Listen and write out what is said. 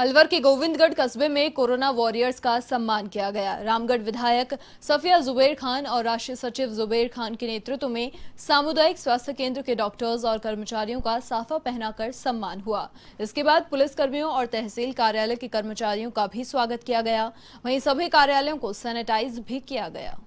अलवर के गोविंदगढ़ कस्बे में कोरोना वॉरियर्स का सम्मान किया गया रामगढ़ विधायक सफिया जुबेर खान और राष्ट्रीय सचिव जुबेर खान के नेतृत्व में सामुदायिक स्वास्थ्य केंद्र के डॉक्टर्स और कर्मचारियों का साफा पहनाकर सम्मान हुआ इसके बाद पुलिसकर्मियों और तहसील कार्यालय के कर्मचारियों का भी स्वागत किया गया वहीं सभी कार्यालयों को सैनिटाइज भी किया गया